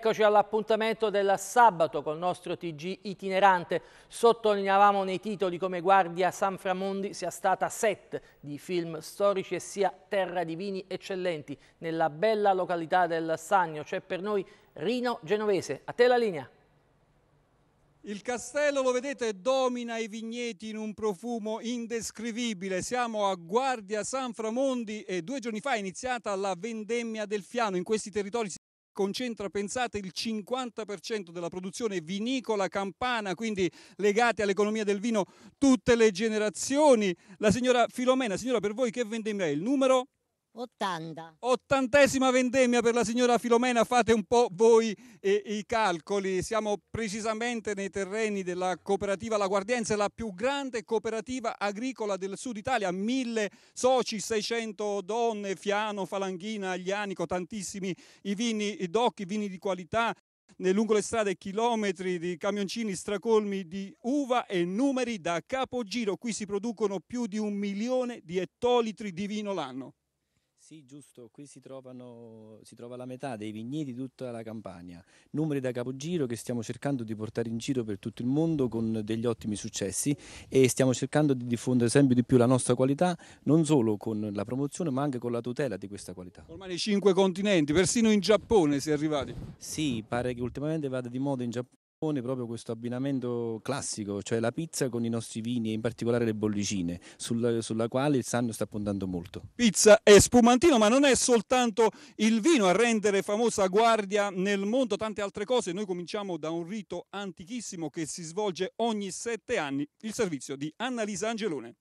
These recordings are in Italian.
Eccoci all'appuntamento del sabato col nostro TG itinerante. Sottolineavamo nei titoli come Guardia San Framondi sia stata set di film storici e sia terra di vini eccellenti. Nella bella località del Sagno c'è per noi Rino Genovese. A te la linea. Il castello, lo vedete, domina i vigneti in un profumo indescrivibile. Siamo a Guardia San Framondi e due giorni fa è iniziata la vendemmia del Fiano. In questi territori si concentra, pensate, il 50% della produzione vinicola campana, quindi legate all'economia del vino tutte le generazioni. La signora Filomena, signora per voi che vende in me il numero? 80. Ottantesima vendemmia per la signora Filomena, fate un po' voi eh, i calcoli. Siamo precisamente nei terreni della cooperativa La Guardienza, la più grande cooperativa agricola del sud Italia, mille soci, 600 donne, Fiano, Falanghina, Aglianico, tantissimi i vini d'occhi, vini di qualità, lungo le strade chilometri di camioncini stracolmi di uva e numeri da capogiro. Qui si producono più di un milione di ettolitri di vino l'anno. Sì, giusto, qui si, trovano, si trova la metà dei vigneti, di tutta la Campania, numeri da capogiro che stiamo cercando di portare in giro per tutto il mondo con degli ottimi successi e stiamo cercando di diffondere sempre di più la nostra qualità, non solo con la promozione ma anche con la tutela di questa qualità. Ormai nei cinque continenti, persino in Giappone si è arrivati. Sì, pare che ultimamente vada di moda in Giappone proprio questo abbinamento classico, cioè la pizza con i nostri vini e in particolare le bollicine, sulla, sulla, quale il Sanno sta puntando molto. Pizza e spumantino, ma non è soltanto il vino a rendere famosa guardia nel mondo, tante altre cose. Noi cominciamo da un rito antichissimo che si svolge ogni sette anni, il servizio di Annalisa Angelone.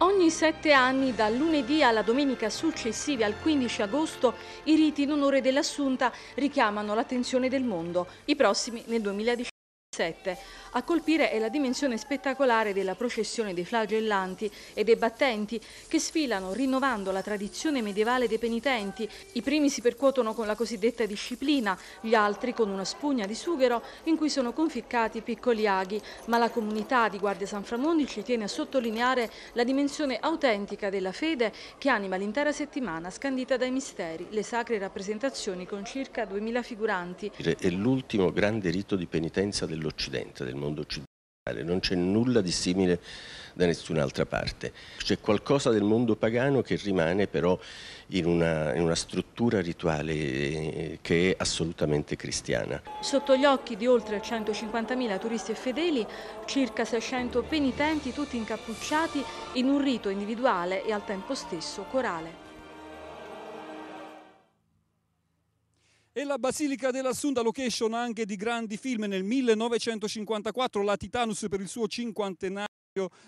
Ogni sette anni, dal lunedì alla domenica successiva al 15 agosto, i riti in onore dell'Assunta richiamano l'attenzione del mondo, i prossimi nel 2019. 7. A colpire è la dimensione spettacolare della processione dei flagellanti e dei battenti che sfilano rinnovando la tradizione medievale dei penitenti. I primi si percuotono con la cosiddetta disciplina, gli altri con una spugna di sughero in cui sono conficcati piccoli aghi, ma la comunità di Guardia San Framondi ci tiene a sottolineare la dimensione autentica della fede che anima l'intera settimana scandita dai misteri, le sacre rappresentazioni con circa 2000 figuranti. È l'ultimo grande rito di penitenza dell'uomo dell'Occidente, del mondo occidentale, non c'è nulla di simile da nessun'altra parte. C'è qualcosa del mondo pagano che rimane però in una, in una, struttura rituale eh, che è assolutamente cristiana. Sotto gli occhi di oltre 150.000 turisti e fedeli, circa 600 penitenti tutti incappucciati in un rito individuale e al tempo stesso corale. E la Basilica dell'Assunta, location anche di grandi film, nel 1954 la Titanus per il suo cinquantennale.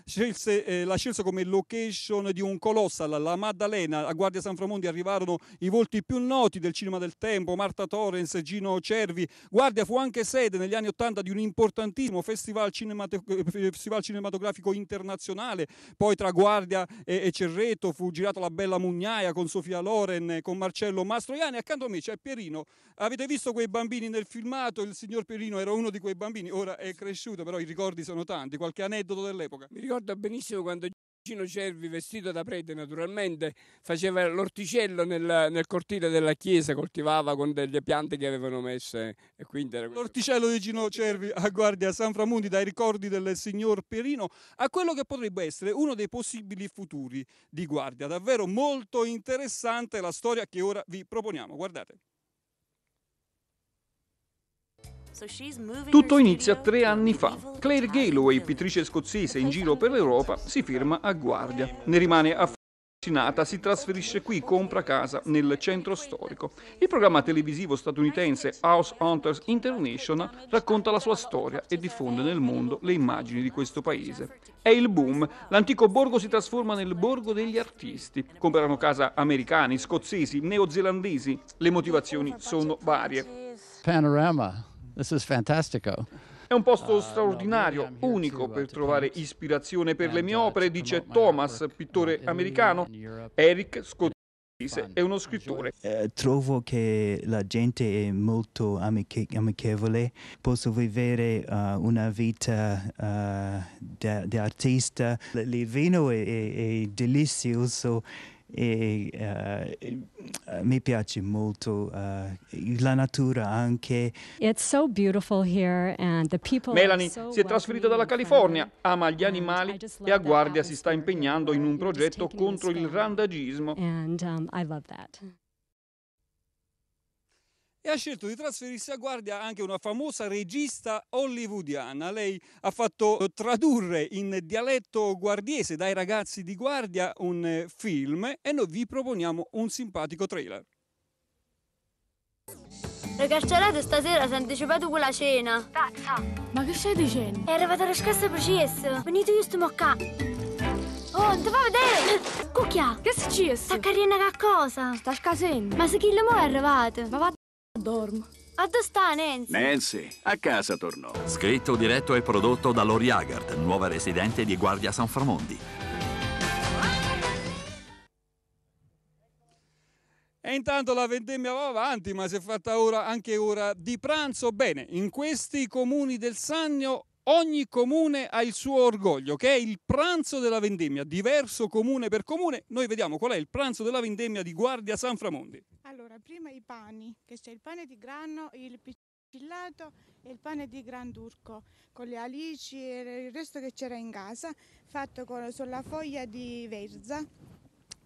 Scelse, eh, la scelse come location di un colossal, la Maddalena. A Guardia San Framondi arrivarono i volti più noti del cinema del tempo, Marta Torrens, Gino Cervi. Guardia fu anche sede negli anni Ottanta di un importantissimo festival, cinematog eh, festival, cinematografico internazionale. Poi tra Guardia e, e Cerreto fu girata La Bella Mugnaia con Sofia Loren, con Marcello Mastroianni. Accanto a me c'è Pierino. Avete visto quei bambini nel filmato? Il signor Pierino era uno di quei bambini, ora è cresciuto, però i ricordi sono tanti, qualche aneddoto dell'epoca all'epoca. Mi ricordo benissimo quando Gino Cervi, vestito da prete naturalmente, faceva l'orticello nel, nel, cortile della chiesa, coltivava con delle piante che avevano messe. E quindi era l'orticello di Gino Cervi a Guardia San Framundi dai ricordi del signor Perino a quello che potrebbe essere uno dei possibili futuri di Guardia. Davvero molto interessante la storia che ora vi proponiamo. Guardate. Tutto inizia tre anni fa. Claire Galloway, pittrice scozzese in giro per l'Europa, si firma a Guardia. Ne rimane affascinata, si trasferisce qui, compra casa nel centro storico. Il programma televisivo statunitense House Hunters International racconta la sua storia e diffonde nel mondo le immagini di questo paese. È il boom, l'antico borgo si trasforma nel borgo degli artisti. Comprano casa americani, scozzesi, neozelandesi. Le motivazioni sono varie. Panorama This is fantastico. È un posto straordinario, uh, unico uh, per trovare ispirazione per le mie opere, dice Thomas, pittore uh, americano, Eric Scottese è uno scrittore. Eh, trovo che la gente è molto amiche- amichevole, posso vivere uh, una vita uh, di artista, il vino è, è, è delizioso e, uh, mi piace molto uh, la natura anche. So Melanie so si è trasferita dalla California, ama gli animali e a Guardia si sta impegnando in un progetto contro il randagismo. And, um, e ha scelto di trasferirsi a Guardia anche una famosa regista hollywoodiana. Lei ha fatto tradurre in dialetto guardiese dai ragazzi di Guardia un eh, film e noi vi proponiamo un simpatico trailer. Le carcerate stasera si è anticipato quella cena. Pazza! Ma che stai dicendo? È arrivata la scorsa processo. Venite io stiamo qua. Oh, non ti fa vedere! Cucchia! Che è successo? Sta che cosa? Sta scasendo. Ma se chi lo mo è arrivato? Ma va dormo. A dove sta Nancy? Nancy, a casa tornò. Scritto, diretto e prodotto da Lori Haggard, nuova residente di Guardia San Framondi. E intanto la vendemmia va avanti, ma si è fatta ora anche ora di pranzo. Bene, in questi comuni del Sannio ogni comune ha il suo orgoglio, che è il pranzo della vendemmia, diverso comune per comune. Noi vediamo qual è il pranzo della vendemmia di Guardia San Framondi. Allora, prima i pani, che c'è il pane di grano, il pillato e il pane di grandurco con le alici e il resto che c'era in casa, fatto con, sulla foglia di verza.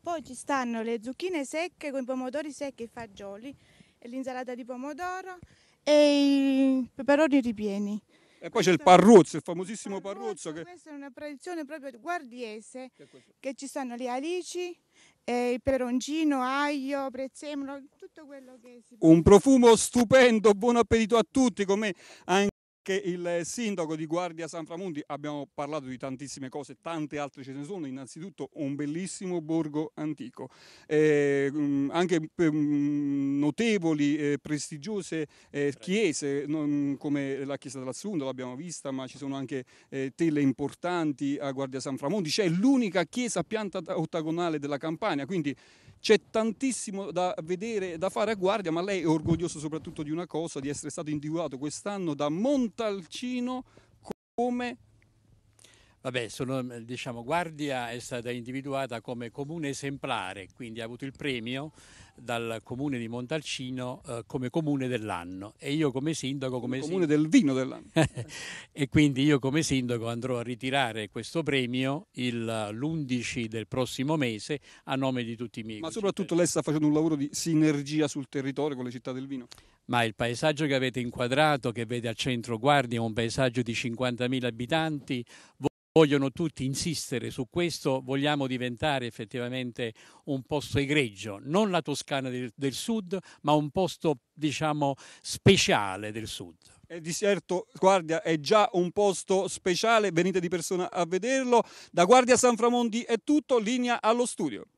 Poi ci stanno le zucchine secche con i pomodori secchi e i fagioli, e l'insalata di pomodoro e i peperoni ripieni. E poi questo c'è il parruzzo, il famosissimo parruzzo. parruzzo che... Questa è una tradizione proprio guardiese, che, che ci stanno le alici, eh, peperoncino, aglio, prezzemolo, tutto quello che si può. Un profumo stupendo, buon appetito a tutti, come anche che il sindaco di Guardia San Framundi, abbiamo parlato di tantissime cose, tante altre ce ne sono, innanzitutto un bellissimo borgo antico, eh, mm, anche mm, notevoli, eh, prestigiose eh, chiese, non, come la chiesa dell'Assunto, l'abbiamo vista, ma ci sono anche eh, tele importanti a Guardia San Framundi, c'è l'unica chiesa a pianta ottagonale della Campania, quindi c'è tantissimo da vedere, da fare a guardia, ma lei è orgoglioso soprattutto di una cosa, di essere stato individuato quest'anno da Montalcino come Vabbè, sono, mm, diciamo, Guardia è stata individuata come comune esemplare, quindi ha avuto il premio dal comune di Montalcino eh, come comune dell'anno e io come sindaco... Come comune sindaco... del vino dell'anno. e quindi io come sindaco andrò a ritirare questo premio il, eh, l'11 del prossimo mese a nome di tutti i miei. Ma soprattutto lei sta facendo un lavoro di sinergia sul territorio con le città del vino? ma il paesaggio che avete inquadrato, che vede al centro Guardia è un paesaggio di 50.000 abitanti, vogliono tutti insistere su questo, vogliamo diventare effettivamente un posto egregio, non la Toscana del, del Sud, ma un posto diciamo speciale del Sud. E di certo, guardia, è già un posto speciale, venite di persona a vederlo. Da Guardia San Framondi è tutto, linea allo studio.